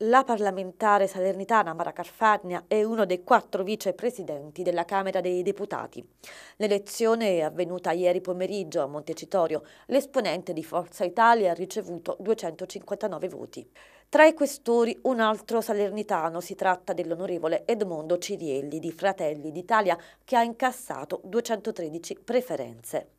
La parlamentare salernitana Mara Carfagna è uno dei quattro vicepresidenti della Camera dei Deputati. L'elezione è avvenuta ieri pomeriggio a Montecitorio. L'esponente di Forza Italia ha ricevuto 259 voti. Tra i questori un altro salernitano, si tratta dell'onorevole Edmondo Cirielli di Fratelli d'Italia che ha incassato 213 preferenze.